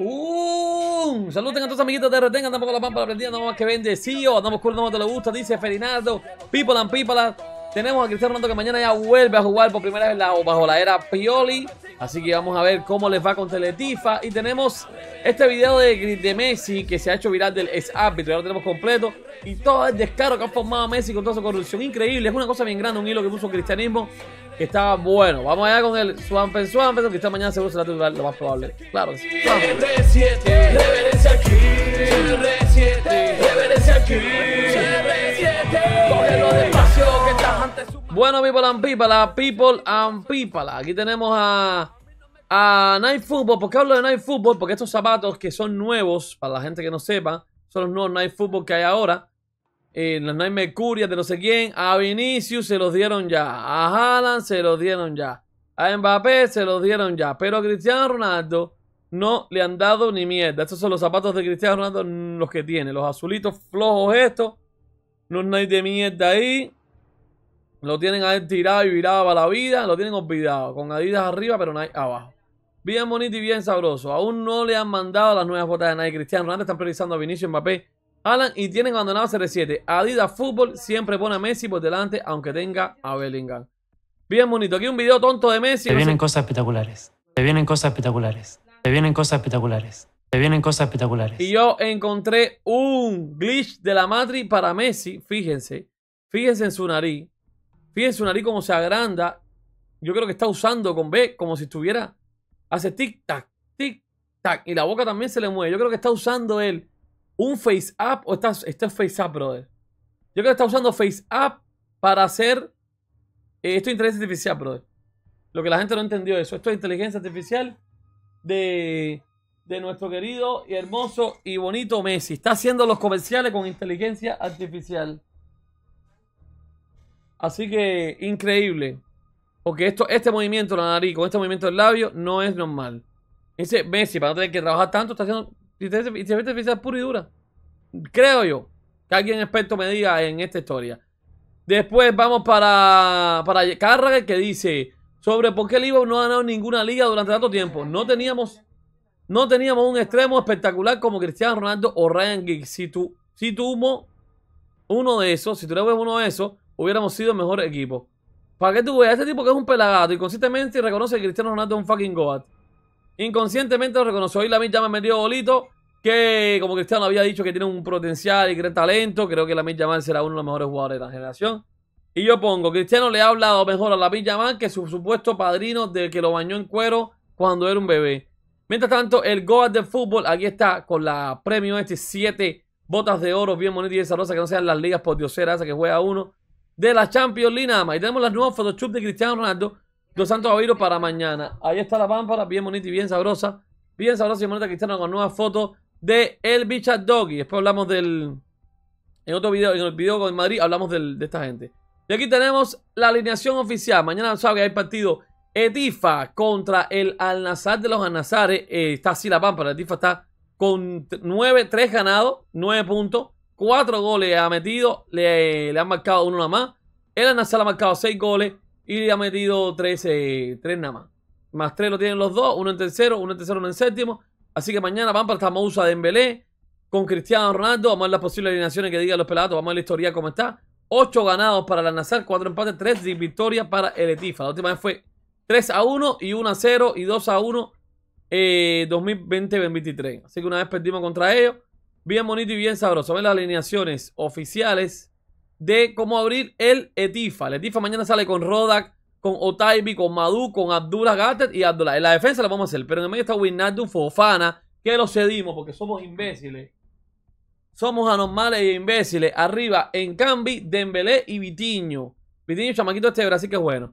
Uh, Saluden a todos amiguitos de Retengan, tampoco la pampa la prendida, nada más que bendecido, andamos con te lo gusta, dice Ferinaldo, People and People. Tenemos a Cristiano Ronaldo que mañana ya vuelve a jugar por primera vez la, bajo la era Pioli. Así que vamos a ver cómo les va con Teletifa. Y tenemos este video de, de Messi que se ha hecho viral del ex árbitro. Ya lo tenemos completo. Y todo el descaro que ha formado Messi con toda su corrupción increíble. Es una cosa bien grande, un hilo que puso el cristianismo que estaba bueno. Vamos allá con el Swamp en Swamp, que esta mañana seguro la titular, lo más probable. Claro que sí. Bueno, people and people, people and people. Aquí tenemos a a Night Football. ¿Por qué hablo de Night Football? Porque estos zapatos que son nuevos, para la gente que no sepa, son los nuevos Night Football que hay ahora. No hay Mercuria mercuria, de no sé quién. A Vinicius se los dieron ya. A Haaland se los dieron ya. A Mbappé se los dieron ya. Pero a Cristiano Ronaldo no le han dado ni mierda. Estos son los zapatos de Cristiano Ronaldo los que tiene. Los azulitos flojos estos. No hay de mierda ahí. Lo tienen a él tirado y virado para la vida. Lo tienen olvidado. Con Adidas arriba, pero no hay abajo. Bien bonito y bien sabroso. Aún no le han mandado las nuevas botas de nadie Cristiano Ronaldo están priorizando a Vinicius Mbappé Alan y tienen abandonado CR7. Adidas Fútbol siempre pone a Messi por delante, aunque tenga a Bellingham. Bien bonito. Aquí un video tonto de Messi. Te vienen cosas espectaculares. Te vienen cosas espectaculares. Te vienen cosas espectaculares. Te vienen cosas espectaculares. Y yo encontré un glitch de la matri para Messi. Fíjense. Fíjense en su nariz. Fíjense su nariz como se agranda. Yo creo que está usando con B como si estuviera. Hace tic-tac, tic-tac. Y la boca también se le mueve. Yo creo que está usando él un face up? o estás, esto es face up, brother. Yo creo que está usando face up para hacer eh, esto es inteligencia artificial, brother. Lo que la gente no entendió eso. Esto es inteligencia artificial de, de nuestro querido y hermoso y bonito Messi. Está haciendo los comerciales con inteligencia artificial. Así que increíble. Porque esto, este movimiento de la nariz con este movimiento del labio no es normal. Ese Messi, para no tener que trabajar tanto, está haciendo Inteligencia artificial pura y dura. Creo yo. Que alguien experto me diga en esta historia. Después vamos para, para Carragher que dice sobre por qué el Ivo no ha ganado ninguna liga durante tanto tiempo. No teníamos, no teníamos un extremo espectacular como Cristiano Ronaldo o Ryan Giggs. Si, tú si uno de esos, si tuviéramos uno de esos, hubiéramos sido el mejor equipo. Para que tú veas, este tipo que es un pelagato y consistentemente reconoce que Cristiano Ronaldo es un fucking goat Inconscientemente lo reconoció. Hoy la ya me dio bolito. Que como Cristiano había dicho que tiene un potencial y gran talento, creo que la Yamal será uno de los mejores jugadores de la generación. Y yo pongo, Cristiano le ha hablado mejor a la Yamal que su supuesto padrino de que lo bañó en cuero cuando era un bebé. Mientras tanto, el goa de fútbol, aquí está con la premio este, Siete botas de oro bien bonitas y rosa que no sean las ligas por diosera, esa que juega uno. De la Champions League nada más. Y tenemos las nuevas Photoshop de Cristiano Ronaldo los Santos Aveiro para mañana. Ahí está la pámpara, bien bonita y bien sabrosa. Bien sabrosa y bonita están con nuevas fotos de el Bichat Doggy. Después hablamos del. En otro video, en el video con Madrid, hablamos de esta gente. Y aquí tenemos la alineación oficial. Mañana que hay partido Etifa contra el Al de los Alnazares. Eh, está así la pámpara. Etifa está con 9, 3 ganados, 9 puntos, 4 goles ha metido, le, han marcado uno nada más. El Al ha marcado 6 goles, y le ha metido 3 eh, tres nada más. Más 3 lo tienen los dos, uno en tercero, uno en tercero, uno en séptimo. Así que mañana van para esta mousa de Embelé con Cristiano Ronaldo. Vamos a ver las posibles alineaciones que digan los pelados. Vamos a ver la historia cómo está. Ocho ganados para la Nazar, Cuatro empates, 3 victorias para el Etifa. La última vez fue 3 a 1 y 1 a 0 y 2 a 1 2020-2023. Eh, Así que una vez perdimos contra ellos. Bien bonito y bien sabroso. Ven las alineaciones oficiales de cómo abrir el Etifa. El Etifa mañana sale con Rodak, con Otaibi, con Madu, con Abdullah Gatet y Abdullah. En la defensa la vamos a hacer, pero en el medio está Winardum, Fofana, que lo cedimos porque somos imbéciles. Somos anormales e imbéciles. Arriba, en Cambi, Dembélé y Vitiño. Vitiño, chamaquito este Así que bueno.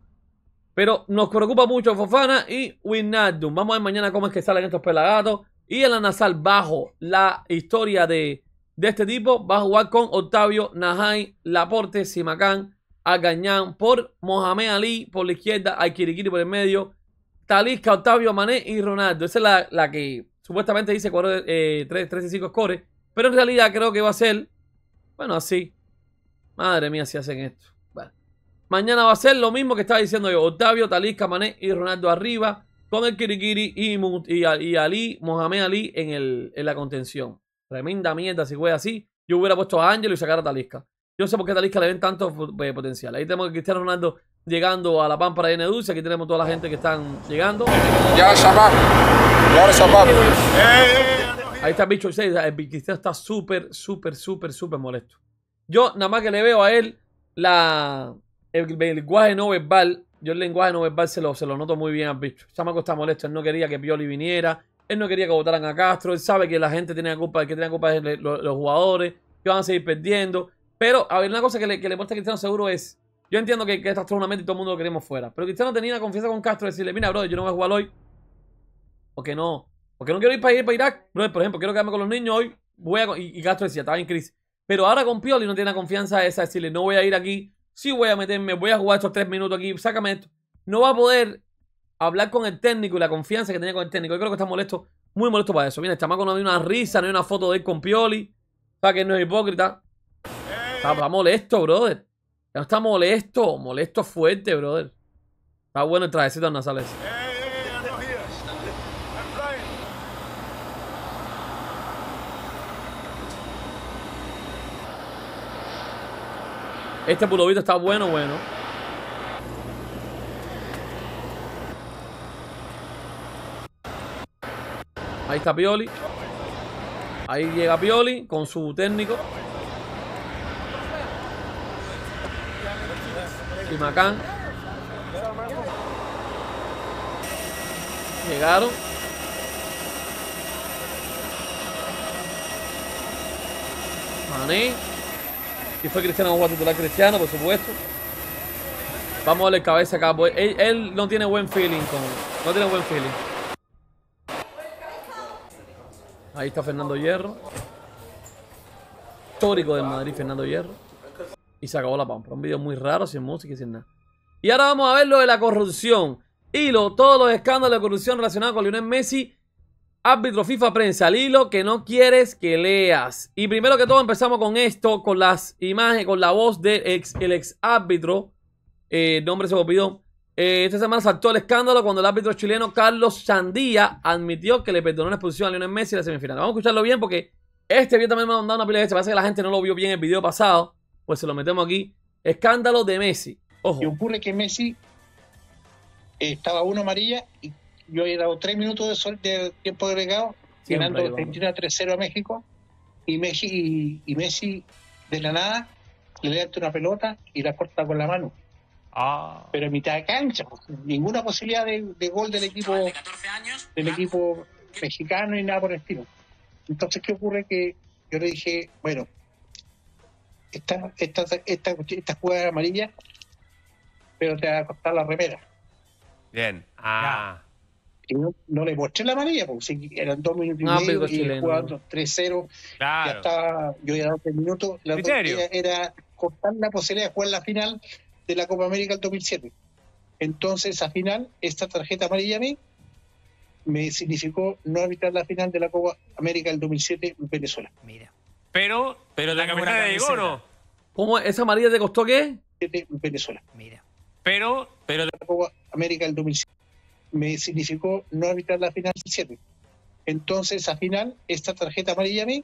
Pero nos preocupa mucho Fofana y Winardum. Vamos a ver mañana cómo es que salen estos pelagatos. Y el nasal bajo la historia de de este tipo va a jugar con Octavio, Najai, Laporte, Simacán, Agañán, por Mohamed Ali por la izquierda, Kirikiri por el medio, Talisca, Octavio, Mané y Ronaldo. Esa es la, que supuestamente dice 3, eh, y 5 scores, pero en realidad creo que va a ser, bueno, así. Madre mía, si hacen esto. Bueno. Mañana va a ser lo mismo que estaba diciendo yo. Octavio, Talisca, Mané y Ronaldo arriba. Con el Kirikiri y, y, y Ali, Mohamed Ali en, el, en la contención. Tremenda mierda, si fue así, yo hubiera puesto a Ángel y sacar a Talisca. Yo sé por qué a Talisca le ven tanto eh, potencial. Ahí tenemos a Cristiano Ronaldo llegando a la pampa de Neduce. Aquí tenemos toda la gente que están llegando. Ya, Shabab. Ya, Ahí está el bicho El Cristiano está súper, súper, súper, súper molesto. Yo nada más que le veo a él la, el, lenguaje no verbal. Yo el lenguaje no verbal se lo, se lo noto muy bien al bicho. chamaco está molesto. Él no quería que Pioli viniera. Él no quería que votaran a Castro. Él sabe que la gente tenía la culpa, que tiene culpa de los, jugadores, que van a seguir perdiendo. Pero, a ver, una cosa que le, que le muestra a Cristiano seguro es. Yo entiendo que, que Castro es una y todo el mundo lo queremos fuera. Pero Cristiano tenía la confianza con Castro decirle, mira, bro, yo no voy a jugar hoy. Porque no. Porque no quiero ir para, ir para Irak. Brother, por ejemplo, quiero quedarme con los niños hoy. Voy a, y, Castro decía, estaba en crisis. Pero ahora con Pioli no tiene la confianza esa decirle, no voy a ir aquí. Sí voy a meterme, voy a jugar estos tres minutos aquí, sácame esto. No va a poder hablar con el técnico y la confianza que tenía con el técnico. Yo creo que está molesto, muy molesto para eso. Mira, el chamaco no hay una risa, no hay una foto de él con Pioli. Para que no es hipócrita. Está, molesto, brother. Ya no está molesto, molesto fuerte, brother. Está bueno el trajecito de Nazales. Este pulovito está bueno, bueno. Ahí está Pioli. Ahí llega Pioli con su técnico. Y Macán. Llegaron. Mané. Y fue Cristiano jugador titular Cristiano, por supuesto. Vamos a darle cabeza acá. Pues, él, él no tiene buen feeling con. No tiene buen feeling. Ahí está Fernando Hierro. Histórico de Madrid, Fernando Hierro. Y se acabó la pampa. Un video muy raro, sin música y sin nada. Y ahora vamos a ver lo de la corrupción. Hilo, todos los escándalos de corrupción relacionados con Lionel Messi. Árbitro FIFA Prensa, el hilo que no quieres que leas. Y primero que todo empezamos con esto, con las imágenes, con la voz del ex, árbitro. Eh, nombre se me olvidó eh, esta semana saltó el escándalo cuando el árbitro chileno Carlos Sandía admitió que le perdonó la exposición a Lionel Messi en la semifinal. Vamos a escucharlo bien porque este video también me ha mandado una pila de Parece que la gente no lo vio bien el video pasado. Pues se lo metemos aquí. Escándalo de Messi. Ojo. Y ocurre que Messi eh, estaba uno amarilla y yo he dado tres minutos de, tiempo de tiempo agregado, ganando Argentina 3-0 a México. Y Messi, de la nada le da una pelota y la corta con la mano Ah. Pero en mitad de cancha, pues, ninguna posibilidad de, gol del equipo del ¿ah? equipo mexicano y nada por el estilo. Entonces, ¿qué ocurre? Que yo le dije, bueno, esta, esta, esta, esta jugada amarilla, pero te va a costar la remera. Bien. Ah. no, le mostré la amarilla, porque eran dos minutos y medio y jugando 3-0, ya estaba, yo ya dado tres minutos, la era cortar la posibilidad de jugar la final de la Copa América el 2007. Entonces, a final, esta tarjeta amarilla a mí me significó no evitar la final de la Copa América el 2007 en Venezuela. Mira. Pero, pero la camiseta de Goro. ¿Cómo? ¿Esa amarilla te costó qué? En Venezuela. Mira. Pero, pero la Copa América el 2007 me significó no evitar la final del 2007. Entonces, a final, esta tarjeta amarilla a mí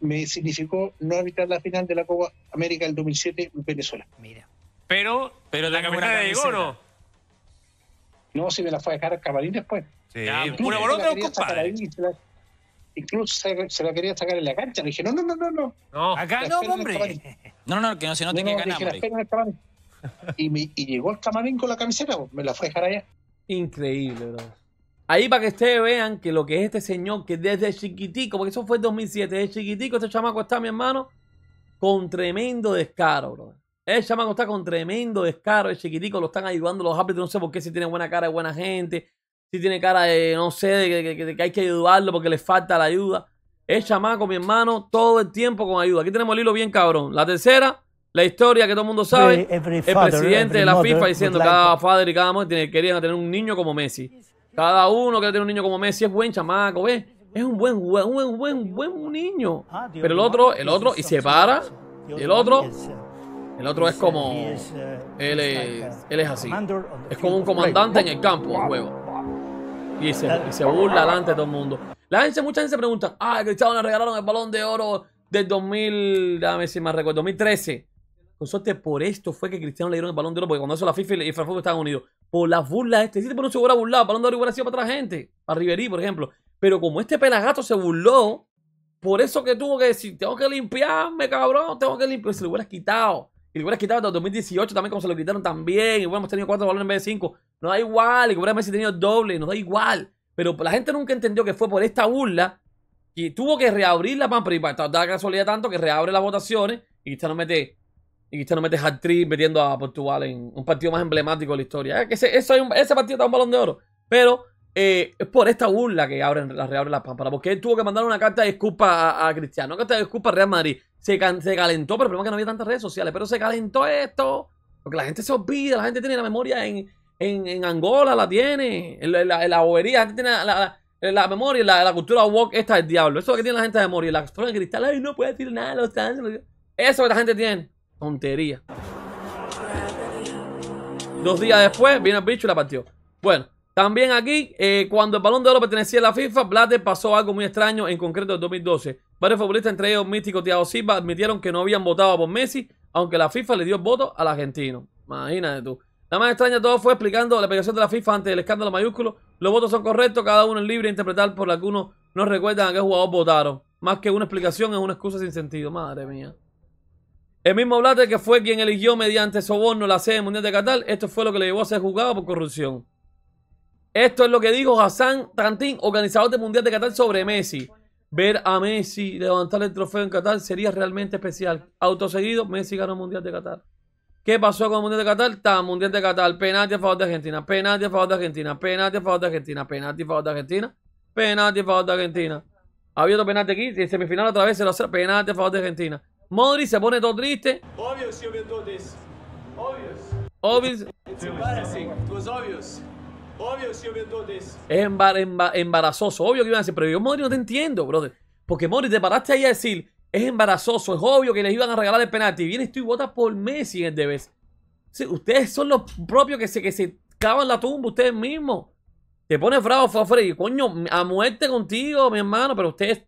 me significó no evitar la final de la Copa América el 2007 en Venezuela. Mira. Pero, pero la camiseta de Diego no. No, si me la fue a dejar el Camarín después. Sí, una por otra, compadre. Incluso se, la quería sacar en la cancha. Le dije, no, no, no, no. no. acá no, ah, hombre. No, no, que no se no, que ganamos. y, y llegó el camarín con la camiseta, pues, me la fue a dejar allá. Increíble, bro. Ahí para que ustedes vean que lo que es este señor, que desde chiquitico, porque eso fue en 2007, desde chiquitico este chamaco está, mi hermano, con tremendo descaro, bro. El chamaco está con tremendo descaro, el chiquitico, lo están ayudando los árbitros, no sé por qué, si tiene buena cara de buena gente, si tiene cara de, no sé, de, que hay que ayudarlo porque le falta la ayuda. El chamaco, mi hermano, todo el tiempo con ayuda. Aquí tenemos el hilo bien cabrón. La tercera, la historia que todo el mundo sabe, el presidente de la FIFA diciendo que cada padre y cada madre querían tener un niño como Messi. Cada uno que tener un niño como Messi es buen chamaco, ¿ves? Es un buen, buen, buen, buen, buen niño. Ah, Pero el otro, el otro, y se para, y el otro el otro es como. Él es, así. Es como un comandante en el campo, a juego Y se, burla delante de todo el mundo. La gente, mucha gente se pregunta: Ah, Cristiano le regalaron el balón de oro del 2000. Dame si me recuerdo, 2013. Con por esto fue que Cristiano le dieron el balón de oro, porque cuando eso la FIFA y el fútbol Estados unidos. Por las burlas, este, este tipo no se hubiera burlado, el balón de oro hubiera sido para otra gente. Para Riverí, por ejemplo. Pero como este pelagato se burló, por eso que tuvo que decir: Tengo que limpiarme, cabrón, tengo que limpiarme. Se lo hubiera quitado. Y Liguera quitado en 2018 también, como se lo quitaron también. Y bueno, hemos tenido cuatro balones en vez de cinco. No da igual. Y Messi tenido doble. No da igual. Pero la gente nunca entendió que fue por esta burla que tuvo que reabrir la pampa. Y para da casualidad tanto que reabre las votaciones y Cristiano mete y Cristiano mete hat metiendo a Portugal en un partido más emblemático de la historia. Eh, que ese, ese, partido está un balón de oro. Pero eh, es por esta burla que abren, la reabren las Porque él tuvo que mandar una carta de disculpa a, Cristiano. Una carta de disculpa a Real Madrid. Se, calentó, pero el problema es que no había tantas redes sociales. Pero se calentó esto. Porque la gente se olvida, la gente tiene la memoria en, Angola, la tiene. En, la, la, bobería, la gente tiene la, memoria, la, la cultura woke esta el diablo. Eso lo que tiene la gente de memoria. La en de cristal, ay, no puede decir nada, los ángeles. Eso que la gente tiene. Tontería. Dos días después, viene el bicho y la partió. Bueno, también aquí, eh, cuando el balón de oro pertenecía a la FIFA, Blatter pasó algo muy extraño, en concreto en 2012. Varios futbolistas, entre ellos Místico Thiago Silva, admitieron que no habían votado por Messi, aunque la FIFA le dio votos voto al argentino. Imagínate tú. La más extraña de todo fue explicando la aplicación de la FIFA ante el escándalo mayúsculo. Los votos son correctos, cada uno es libre de interpretar por algunos no recuerdan a qué jugador votaron. Más que una explicación es una excusa sin sentido, madre mía. El mismo Blatter que fue quien eligió mediante soborno la sede mundial de Qatar, esto fue lo que le llevó a ser juzgado por corrupción. Esto es lo que dijo Hassan Tantín, organizador del Mundial de Qatar, sobre Messi. Ver a Messi levantar el trofeo en Qatar sería realmente especial. Autoseguido, Messi ganó el Mundial de Qatar. ¿Qué pasó con el Mundial de Qatar? Tan Mundial de Qatar, penalti a favor de Argentina, penalti a favor de Argentina, penalti a favor de Argentina, penalti a favor de Argentina, penalti a favor de Argentina. Había otro penalti aquí, en semifinal otra vez se lo hace, penalti a favor de Argentina. Modri se pone todo triste. Obvio, yo veo todo esto, Obvio. Obvio. Obvio, si Es embar Es embarazoso. Obvio que iban a decir, pero yo, Modri, no te entiendo, brother. Porque, Modri, te paraste ahí a decir, es embarazoso, es obvio que les iban a regalar el penalti. Vienes tú y votas por Messi en ¿eh? el de vez. ustedes son los propios que se, que se cavan la tumba ustedes mismos. Te pones bravo, Fafre. Coño, a muerte contigo, mi hermano, pero ustedes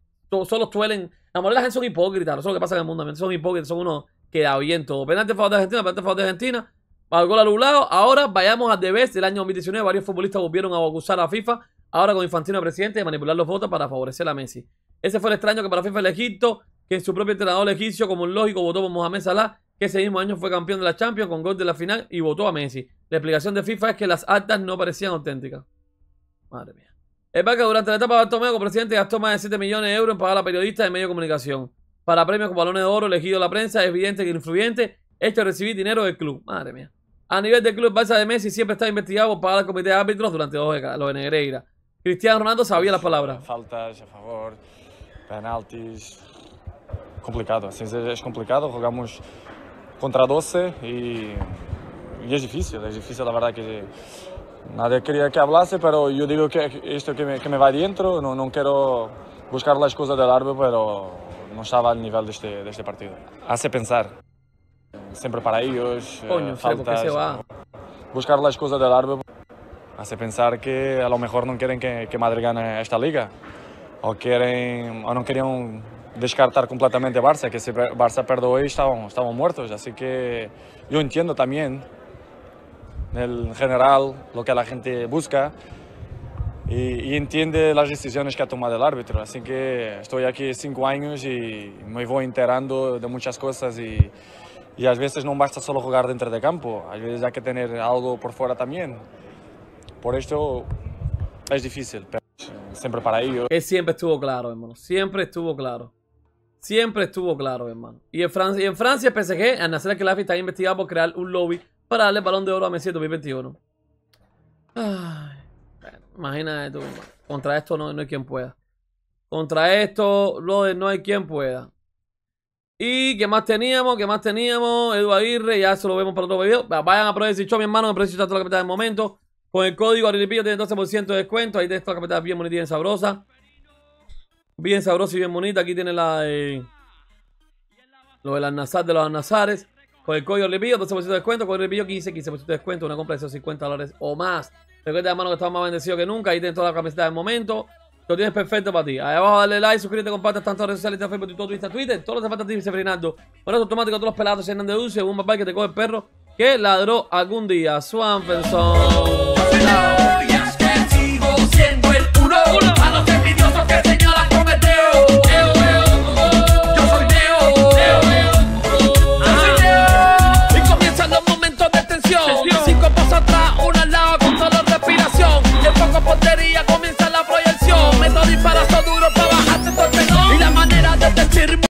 solo suelen. La mayoría de la gente son hipócritas, eso es lo que pasa en el mundo. Son hipócritas, son unos que da bien todo. Penalti a de Argentina, penalti a de Argentina. Gol lado. Ahora vayamos a vez del año 2019. Varios futbolistas volvieron a acusar a FIFA, ahora con Infantino presidente, de manipular los votos para favorecer a Messi. Ese fue el extraño que para FIFA el Egipto, que en su propio entrenador egipcio, como lógico, votó por Mohamed Salah, que ese mismo año fue campeón de la Champions con gol de la final y votó a Messi. La explicación de FIFA es que las actas no parecían auténticas. Madre mía. El que durante la etapa de Bartomeu como presidente gastó más de 7 millones de euros en pagar a periodistas de medio de comunicación. Para premios con balones de oro elegido la prensa, es evidente que influyente, esto recibí recibir dinero del club. Madre mía. A nivel del club, Barça de Messi siempre está investigado para el comité de árbitros durante dos décadas, lo de Negreira. Cristiano Ronaldo sabía las palabras. Faltas a favor, penaltis. Complicado, así es complicado. Jugamos contra 12 y, es difícil, es difícil, la verdad que. Nadie quería que hablase, pero yo digo que esto que me, va dentro, no, quiero buscar las cosas del árbol, pero no estaba al nivel de este, de este partido. Hace pensar siempre para ellos. Eh, Buscar las cosas del árbitro hace pensar que a lo mejor no quieren que, que Madrid gane esta liga o quieren o no querían descartar completamente Barça, que si Barça perdió hoy estaban, estaban muertos. Así que yo entiendo también en general lo que la gente busca y, y, entiende las decisiones que ha tomado el árbitro. Así que estoy aquí cinco años y me voy enterando de muchas cosas y y a veces no basta solo jugar dentro de campo, a veces hay que tener algo por fuera también. Por esto es difícil, pero siempre para ellos. es siempre estuvo claro, hermano. Siempre estuvo claro. Siempre estuvo claro, hermano. Y en Francia, en Francia PSG, al nacer la está investigado por crear un lobby para darle el balón de oro a Messi en 2021. imagínate hermano. Contra esto no, no hay quien pueda. Contra esto, no hay quien pueda. ¿Y qué más teníamos? ¿Qué más teníamos? Edu Aguirre, ya eso lo vemos para otro video. Vayan a show, mi hermano, me precio está toda la capital del momento. Con el código Arilipillo tiene 12% de descuento. Ahí tenés toda la capital bien bonita y bien sabrosa. Bien sabrosa y bien bonita. Aquí tiene la de... Lo del Anazar, de los Anazares. Con el código Arilipillo, 12% de descuento. Con el Arilipillo, 15, 15% de descuento. Una compra de 150 dólares o más. Recuerden hermano, que estamos más bendecidos que nunca. Ahí tienen toda la capacidad del momento. Lo tienes perfecto para ti. Ahí abajo dale like, suscríbete, comparte tanto redes sociales, de Facebook, todo Twitter, Twitter. Todo lo que te falta a ti, dice Fernando. Bueno, automático, todos los pelados, de Dulce, un papá que te coge el perro que ladró algún día. Benson I'm everybody